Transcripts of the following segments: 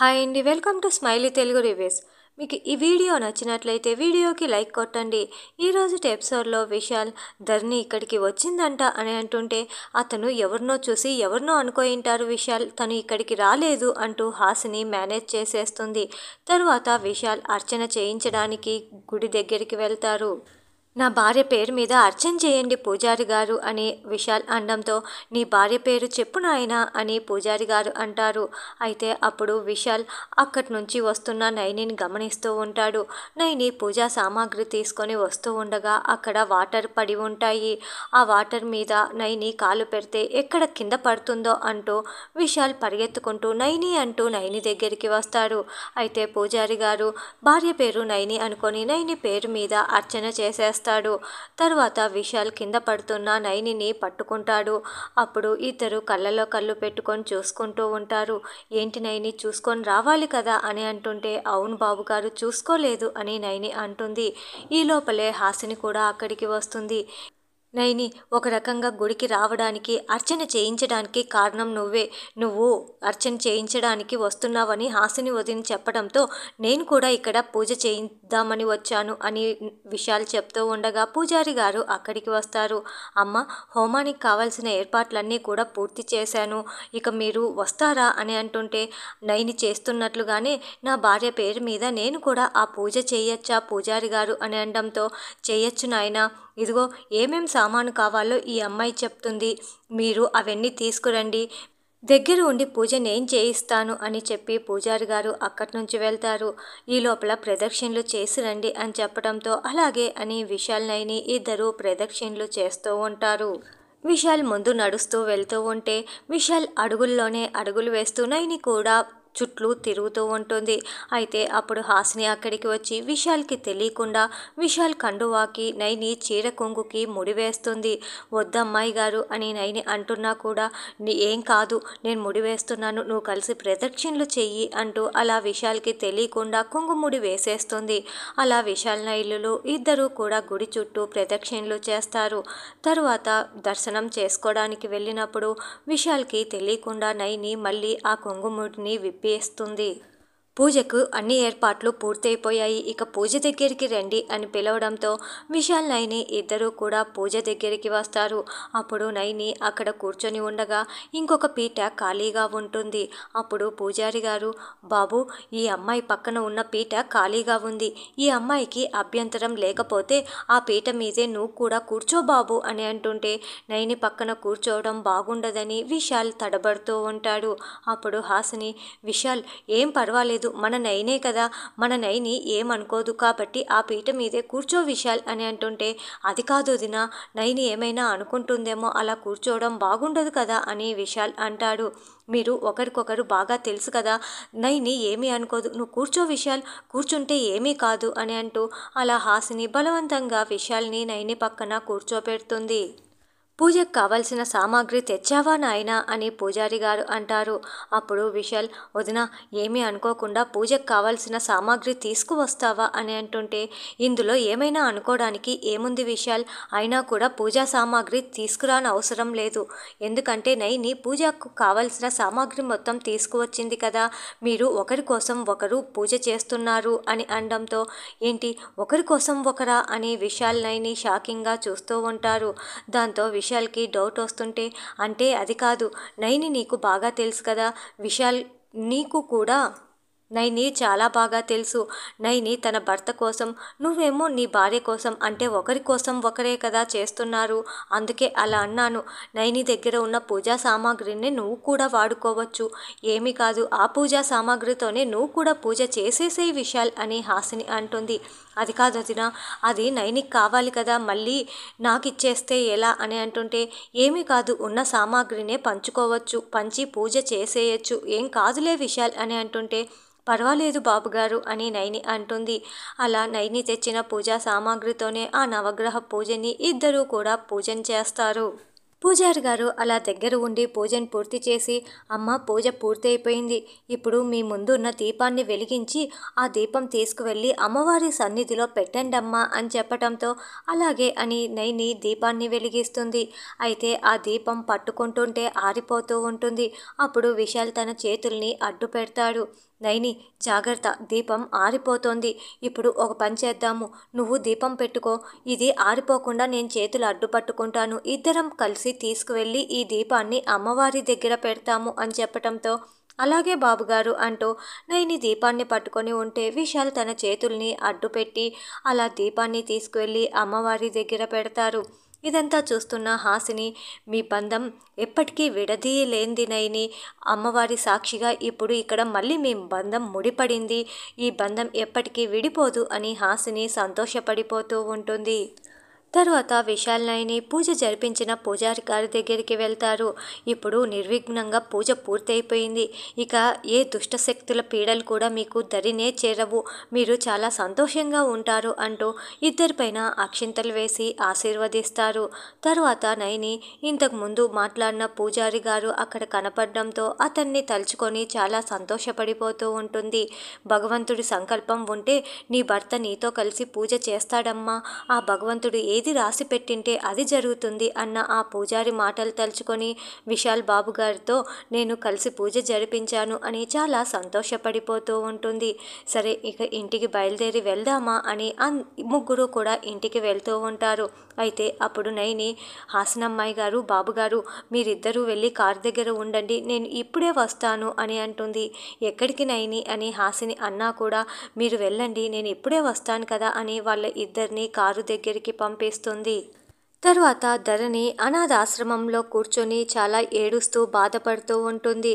Hi అండి welcome to smiley Telugu reviews మీకు ఈ వీడియో నచ్చినట్లయితే వీడియోకి లైక్ కొట్టండి ఈరోజుటి ఎపిసోడ్లో విశాల్ ధర్ని ఇక్కడికి వచ్చిందంట అని అంటుంటే అతను ఎవరినో చూసి ఎవరినో అనుకోయింటారు విశాల్ తను ఇక్కడికి రాలేదు అంటూ హాసిని మేనేజ్ చేసేస్తుంది తరువాత విశాల్ అర్చన చేయించడానికి గుడి దగ్గరికి వెళ్తారు నా భార్య పేరు మీద అర్చన చేయండి పూజారి గారు అని విశాల్ అండంతో నీ భార్య పేరు చెప్పు నాయన అని పూజారి గారు అంటారు అయితే అప్పుడు విశాల్ అక్కడి నుంచి వస్తున్న నైనిని గమనిస్తూ ఉంటాడు నైని పూజా సామాగ్రి తీసుకొని వస్తూ ఉండగా అక్కడ వాటర్ పడి ఉంటాయి ఆ వాటర్ మీద నైని కాలు పెడితే ఎక్కడ కింద పడుతుందో అంటూ విశాల్ పరిగెత్తుకుంటూ నైని అంటూ నైని దగ్గరికి వస్తాడు అయితే పూజారి గారు భార్య పేరు నైని అనుకొని నైని పేరు మీద అర్చన చేసేస్తారు చేస్తాడు తర్వాత విశాల్ కింద పడుతున్న నైనిని పట్టుకుంటాడు అప్పుడు ఇద్దరు కళ్ళలో కళ్ళు పెట్టుకొని చూసుకుంటూ ఉంటారు ఏంటి నైని చూసుకొని రావాలి కదా అని అంటుంటే అవును బాబుగారు చూసుకోలేదు అని నైని అంటుంది ఈ లోపలే హాసిని కూడా అక్కడికి వస్తుంది నైని ఒక రకంగా గుడికి రావడానికి అర్చన చేయించడానికి కారణం నువ్వే నువ్వు అర్చన చేయించడానికి వస్తున్నావని హాసిని వదిని చెప్పడంతో నేను కూడా ఇక్కడ పూజ చేయిద్దామని వచ్చాను అని విషయాలు చెప్తూ ఉండగా పూజారి గారు అక్కడికి వస్తారు అమ్మ హోమానికి కావాల్సిన ఏర్పాట్లన్నీ కూడా పూర్తి చేశాను ఇక మీరు వస్తారా అని అంటుంటే నైని చేస్తున్నట్లుగానే నా భార్య పేరు మీద నేను కూడా ఆ పూజ చేయొచ్చా పూజారి గారు అని అనడంతో చేయొచ్చు నాయన ఇదిగో ఏమేం సామాను కావాలో ఈ అమ్మాయి చెప్తుంది మీరు అవన్నీ తీసుకురండి దగ్గర ఉండి పూజ నేను చేయిస్తాను అని చెప్పి పూజారి గారు అక్కడి నుంచి వెళ్తారు ఈ లోపల ప్రదక్షిణలు చేసి రండి అని చెప్పడంతో అలాగే అని విశాల్ నైని ఇద్దరు ప్రదక్షిణలు చేస్తూ ఉంటారు విశాల్ ముందు నడుస్తూ వెళ్తూ ఉంటే విశాల్ అడుగుల్లోనే అడుగులు వేస్తూ నైని కూడా చుట్లు తిరుగుతూ ఉంటుంది అయితే అప్పుడు హాసిని అక్కడికి వచ్చి విశాల్కి తెలియకుండా విశాల్ కండువాకి నైని చీర కొంగుకి ముడివేస్తుంది వద్దమ్మాయి గారు అని నైని అంటున్నా కూడా నీ ఏం కాదు నేను ముడివేస్తున్నాను నువ్వు కలిసి ప్రదక్షిణలు చెయ్యి అంటూ అలా విశాల్కి తెలియకుండా కొంగుముడి వేసేస్తుంది అలా విశాల్ నైలులు ఇద్దరూ కూడా గుడి చుట్టూ ప్రదక్షిణలు చేస్తారు తరువాత దర్శనం చేసుకోవడానికి వెళ్ళినప్పుడు విశాల్కి తెలియకుండా నైని మళ్ళీ ఆ కొంగుముడిని విప్పి Estundido. పూజకు అన్ని ఏర్పాట్లు పూర్తయిపోయాయి ఇక పూజ దగ్గరికి రండి అని పిలవడంతో విశాల్ నైని ఇద్దరూ కూడా పూజ దగ్గరికి వస్తారు అప్పుడు నైని అక్కడ కూర్చొని ఉండగా ఇంకొక పీట ఖాళీగా ఉంటుంది అప్పుడు పూజారి గారు బాబు ఈ అమ్మాయి పక్కన ఉన్న పీట ఖాళీగా ఉంది ఈ అమ్మాయికి అభ్యంతరం లేకపోతే ఆ పీట మీదే నువ్వు కూడా కూర్చో బాబు అని అంటుంటే నైని పక్కన కూర్చోవడం బాగుండదని విశాల్ తడబడుతూ ఉంటాడు అప్పుడు హాసిని విశాల్ ఏం పర్వాలేదు కాదు మన నయనే కదా మన నయని ఏమనుకోదు కాబట్టి ఆ పీట మీదే కూర్చో విశాల్ అని అంటుంటే అది కాదు వదిన నయని ఏమైనా అనుకుంటుందేమో అలా కూర్చోవడం బాగుండదు కదా అని విశాల్ అంటాడు మీరు ఒకరికొకరు బాగా తెలుసు కదా నైని ఏమీ అనుకోదు నువ్వు కూర్చో విశాల్ కూర్చుంటే ఏమీ కాదు అని అంటూ అలా హాసిని బలవంతంగా విశాల్ని నైని పక్కన కూర్చోపెడుతుంది పూజకు కావలసిన సామాగ్రి తెచ్చావా నాయనా అని పూజారి గారు అంటారు అప్పుడు విశాల్ వదిన ఏమీ అనుకోకుండా పూజకు కావలసిన సామాగ్రి తీసుకువస్తావా అని అంటుంటే ఇందులో ఏమైనా అనుకోవడానికి ఏముంది విశాల్ అయినా కూడా పూజా సామాగ్రి తీసుకురాని అవసరం లేదు ఎందుకంటే నైని పూజకు కావలసిన సామాగ్రి మొత్తం తీసుకువచ్చింది కదా మీరు ఒకరి కోసం ఒకరు పూజ చేస్తున్నారు అని అనడంతో ఏంటి ఒకరి కోసం ఒకరా అని విశాల్ నైని షాకింగ్గా చూస్తూ ఉంటారు దాంతో విశాల్ విశాల్కి డౌట్ వస్తుంటే అంటే అది కాదు నైని నీకు బాగా తెలుసు కదా విశాల్ నీకు కూడా నైని చాలా బాగా తెలుసు నైని తన భర్త కోసం నువ్వేమో నీ భార్య కోసం అంటే ఒకరి కోసం ఒకరే కదా చేస్తున్నారు అందుకే అలా అన్నాను నైని దగ్గర ఉన్న పూజా సామాగ్రిని నువ్వు కూడా వాడుకోవచ్చు ఏమీ కాదు ఆ పూజా సామాగ్రితోనే నువ్వు కూడా పూజ చేసేసే విషయాలు అని హాసిని అంటుంది అది కాదు వదిన అది నైనికి కావాలి కదా మళ్ళీ నాకు ఇచ్చేస్తే ఎలా అని అంటుంటే ఏమీ కాదు ఉన్న సామాగ్రినే పంచుకోవచ్చు పంచి పూజ చేసేయచ్చు ఏం కాదులే విషయాలు అని అంటుంటే పర్వాలేదు బాబుగారు అని నైని అంటుంది అలా నైని తెచ్చిన పూజా సామాగ్రితోనే ఆ నవగ్రహ పూజని ఇద్దరూ కూడా పూజన చేస్తారు పూజారి గారు అలా దగ్గర ఉండి పూజను పూర్తి చేసి అమ్మ పూజ పూర్తయిపోయింది ఇప్పుడు మీ ముందు ఉన్న దీపాన్ని వెలిగించి ఆ దీపం తీసుకువెళ్ళి అమ్మవారి సన్నిధిలో పెట్టండమ్మా అని చెప్పటంతో అలాగే అని నైని దీపాన్ని వెలిగిస్తుంది అయితే ఆ దీపం పట్టుకుంటుంటే ఆరిపోతూ ఉంటుంది అప్పుడు విశాల్ తన చేతుల్ని అడ్డు పెడతాడు నైని జాగ్రత్త దీపం ఆరిపోతోంది ఇప్పుడు ఒక పని చేద్దాము నువ్వు దీపం పెట్టుకో ఇది ఆరిపోకుండా నేను చేతులు అడ్డుపట్టుకుంటాను ఇద్దరం కలిసి తీసుకువెళ్ళి ఈ దీపాన్ని అమ్మవారి దగ్గర పెడతాము అని చెప్పటంతో అలాగే బాబుగారు అంటూ నైని దీపాన్ని పట్టుకొని ఉంటే విశాల్ తన చేతుల్ని అడ్డుపెట్టి అలా దీపాన్ని తీసుకువెళ్ళి అమ్మవారి దగ్గర పెడతారు ఇదంతా చూస్తున్న హాసిని మీ బంధం ఎప్పటికీ విడదీయలేందినైని అమ్మవారి సాక్షిగా ఇప్పుడు ఇక్కడ మళ్ళీ మీ బంధం ముడిపడింది ఈ బంధం ఎప్పటికీ విడిపోదు అని హాసిని సంతోషపడిపోతూ ఉంటుంది తర్వాత విశాల్ నయని పూజ జరిపించిన పూజారి గారి దగ్గరికి వెళ్తారు ఇప్పుడు నిర్విఘ్నంగా పూజ పూర్తయిపోయింది ఇక ఏ దుష్టశక్తుల పీడలు కూడా మీకు దరినే చేరవు మీరు చాలా సంతోషంగా ఉంటారు అంటూ ఇద్దరిపైన అక్షింతలు వేసి ఆశీర్వదిస్తారు తర్వాత నయని ఇంతకుముందు మాట్లాడిన పూజారి గారు అక్కడ కనపడడంతో అతన్ని తలుచుకొని చాలా సంతోషపడిపోతూ ఉంటుంది భగవంతుడి సంకల్పం ఉంటే నీ భర్త నీతో కలిసి పూజ చేస్తాడమ్మా ఆ భగవంతుడు ఏ ఏది రాసి పెట్టింటే అది జరుగుతుంది అన్న ఆ పూజారి మాటలు తలుచుకొని విశాల్ బాబు గారితో నేను కలిసి పూజ జరిపించాను అని చాలా సంతోషపడిపోతూ ఉంటుంది సరే ఇక ఇంటికి బయలుదేరి వెళ్దామా అని ముగ్గురు కూడా ఇంటికి వెళ్తూ ఉంటారు అయితే అప్పుడు నైని హాసనమ్మాయి గారు బాబుగారు మీరిద్దరూ వెళ్ళి కారు దగ్గర ఉండండి నేను ఇప్పుడే వస్తాను అని అంటుంది ఎక్కడికి నైని అని హాసిని అన్నా కూడా మీరు వెళ్ళండి నేను ఇప్పుడే వస్తాను కదా అని వాళ్ళ ఇద్దరిని కారు దగ్గరికి పంపి వేస్తుంది తర్వాత ధరణి అనాథ ఆశ్రమంలో కూర్చొని చాలా ఏడుస్తూ బాధపడుతూ ఉంటుంది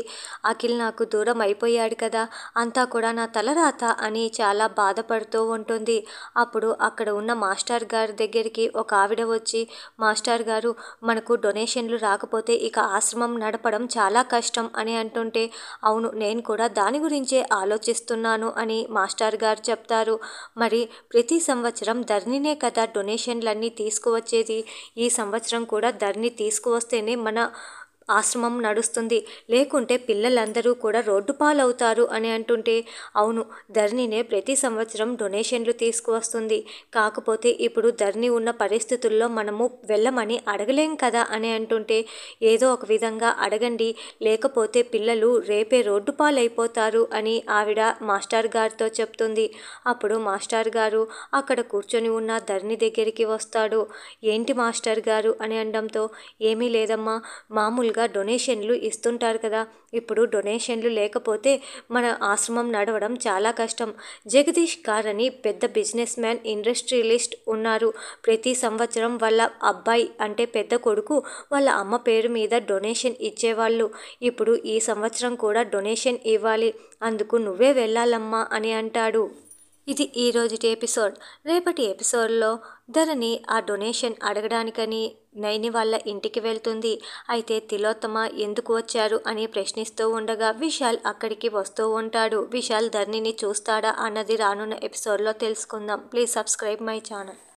అఖిల్ నాకు దూరం అయిపోయాడు కదా అంతా కూడా నా తలరాత అని చాలా బాధపడుతూ ఉంటుంది అప్పుడు అక్కడ ఉన్న మాస్టర్ గారి దగ్గరికి ఒక ఆవిడ వచ్చి మాస్టర్ గారు మనకు డొనేషన్లు రాకపోతే ఇక ఆశ్రమం నడపడం చాలా కష్టం అని అంటుంటే అవును నేను కూడా దాని గురించే ఆలోచిస్తున్నాను అని మాస్టర్ గారు చెప్తారు మరి ప్రతి సంవత్సరం ధరణినే కదా డొనేషన్లన్నీ తీసుకువచ్చేది ఈ సంవత్సరం కూడా ధరని తీసుకువస్తేనే మన ఆశ్రమం నడుస్తుంది లేకుంటే పిల్లలందరూ కూడా రోడ్డు పాలవుతారు అని అంటుంటే అవును ధరణినే ప్రతి సంవత్సరం డొనేషన్లు తీసుకువస్తుంది కాకపోతే ఇప్పుడు ధరణి ఉన్న పరిస్థితుల్లో మనము వెళ్ళమని అడగలేం కదా అని అంటుంటే ఏదో ఒక విధంగా అడగండి లేకపోతే పిల్లలు రేపే రోడ్డు పాలైపోతారు అని ఆవిడ మాస్టర్ గారితో చెప్తుంది అప్పుడు మాస్టర్ గారు అక్కడ కూర్చొని ఉన్న ధరణి దగ్గరికి వస్తాడు ఏంటి మాస్టర్ గారు అని అనడంతో ఏమీ లేదమ్మా మామూలుగా మామూలుగా డొనేషన్లు ఇస్తుంటారు కదా ఇప్పుడు డొనేషన్లు లేకపోతే మన ఆశ్రమం నడవడం చాలా కష్టం జగదీష్ కార్ అని పెద్ద బిజినెస్ మ్యాన్ ఇండస్ట్రియలిస్ట్ ఉన్నారు ప్రతి సంవత్సరం వాళ్ళ అబ్బాయి అంటే పెద్ద కొడుకు వాళ్ళ అమ్మ పేరు మీద డొనేషన్ ఇచ్చేవాళ్ళు ఇప్పుడు ఈ సంవత్సరం కూడా డొనేషన్ ఇవ్వాలి అందుకు నువ్వే వెళ్ళాలమ్మా అని అంటాడు ఇది ఈరోజుటి ఎపిసోడ్ రేపటి ఎపిసోడ్లో ధరణి ఆ డొనేషన్ అడగడానికని నైని వాళ్ళ ఇంటికి వెళ్తుంది అయితే తిలోత్తమ ఎందుకు వచ్చారు అని ప్రశ్నిస్తూ ఉండగా విశాల్ అక్కడికి వస్తూ ఉంటాడు విశాల్ ధరణిని చూస్తాడా అన్నది రానున్న ఎపిసోడ్లో తెలుసుకుందాం ప్లీజ్ సబ్స్క్రైబ్ మై ఛానల్